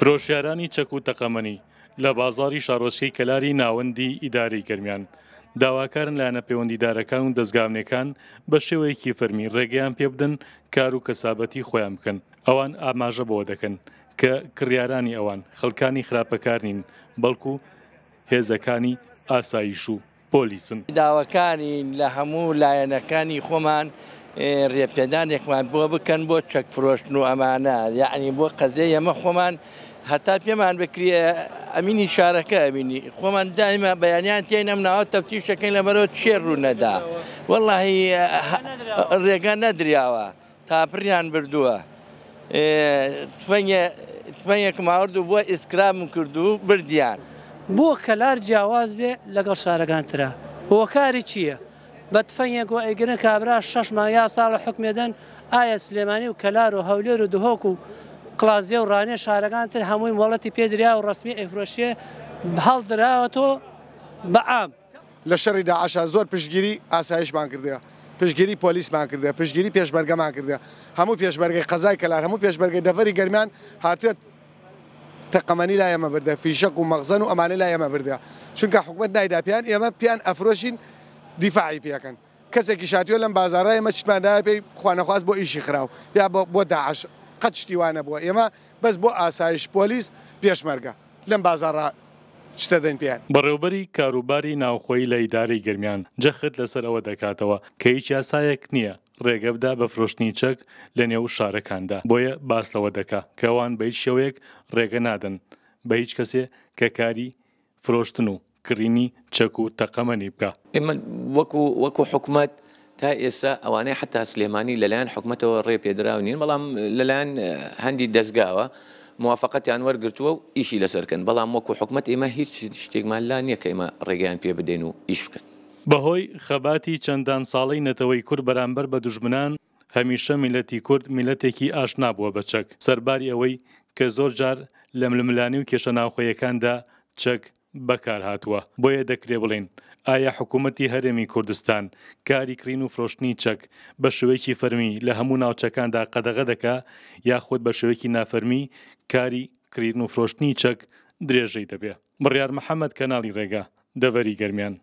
فرۆشیارانی چەک و تەقەمەنی لە بازاری شارۆچکەی کەلاری ناوەندی ئیداری گەرمیان داواکارن لاەنە پەیوەندیدارەکان و دەستگامنەکان بە شێوەیەکی فەرمی ڕێگەیان پێ بدەن کار و کەسابەتی خۆیان بکەن ئەوان ئاماژە بەوە دەکەن کە کڕیارانی ئەوان خەڵکانی خراپەکار نین بەڵکو هێزەکانی ئاسایش و پۆلیسن داواکانین لە هەموو لایەنەکانی خۆمان ڕێپێدانێکمان بۆ بکەن بۆ چەک فرۆشتن و ئەمانە یعنی بۆ قەزێ ئەمە خۆمان هەتا پێمان بکرێ ئەمینی شارەکە ئەمینی خۆمان دایمە بەیانیان تێ نەمناوە تەفتیشەکەی لەبەرەوە شێر ڕوو نەدا وەڵی ڕێگە نەدریاوە تاپریان بردووە تفەنێک ماوردوو بۆ ئیسکرام کردو بردیان بۆ کەلار جیاواز بێ لەگەڵ شارەکان تررا هۆکاری چییە؟ بە تفەنێک و ئەیگرن کابرا شەش مایا ساڵە حکمێدەن ئایا سلێمانی و کەلار و هەولێر و دهۆک و قلازیە و ڕانێ شارەکانتر هەمووی وڵەتی پێدریا و ڕستمی ئەفرۆشیە هەڵ درراوەۆ بەعام لە شەڕی داعاشا زۆر پشگیری ئاسایشمان کردیا. پشگیری پۆلیسمان کردە پشگیری پێشبەرگەمان کردە هەموو پێشبەرگی قەزای کەلار هەموو پێشبەرگی دەفەری گەرمیان هاتێت تەقەمەنی لا ئێمە بردە فیشک و مەغزن و ئەمانە لا ئێمە بردە چونکە حکوومەت نایدا پیان ئێمە پیان ئەفرۆشین دیفاعی پێکەن کەسێکی شاتیۆ لەم بازارڕای ئمە چمانداە پێی خوانەخواست بۆ ئیشی خراو یا بۆ داعش قەت شتیوانە بووە ئێمە بەس بۆ ئاسایش پۆلیس پێشمەرگە لەم بازارڕ شتەدەین پێیان بەڕێوبەری کاروباری ناوخۆی لە ئیداری گرمیان جەخت لەسەر ئەوە دەکاتەوە کە هیچ یاسایەک نییە ڕێگەبدا بە فرۆشتنی چەک لە نێو شارەکاندا بۆیە باسەوە دەکا کەوان بە هیچ شێوەیەک ڕێگە نادەن بە هیچ کەسێ کە کاری فرۆشتن و کڕینی چەک و تەقەمەنی بکە ئێمە وەکو وەکو حکوومەت تا ئێستا ئەوانەی حتا سلێمانی لەلایەن حکوومەتەوە ڕێ پێدراو نین بەڵام لەلایەن هەندی دەستگاوە موافقەتیان وەرگتووە و ئیشی لەسەرکەن بەڵام وەکو حکوومەت ئێمە هیچ شتێکمان لا نییە کە ئێمە ڕێگەیان پێ بدەین و ئیش بکەن. بەهۆی خەباتی چەندان ساڵی نەتەوەی کورد بەرامبەر بە دوژمنان هەمیشە میلەتی کورد میلەتێکی ئاشنا بووە بەچەک سەرباری ئەوەی کە زۆر جار لە ململانی و کێشە ناوخۆیەکاندا چەک بەکار هاتووە بۆیە دەکرێ بڵین ئایا حکوومەتتی هەرێمی کوردستان کاریکرین و فرۆشتنی چەک بە شوێکی فەرمی لە هەموو ناوچەکاندا قەدەغە دەکا یاخود بە شوێکی نافەرمی کاری کردن و فرۆشتنی چەک درێژەی دەبێ بڕیار محەممەد کەناڵی ڕێگا دەڤەری گەرمیان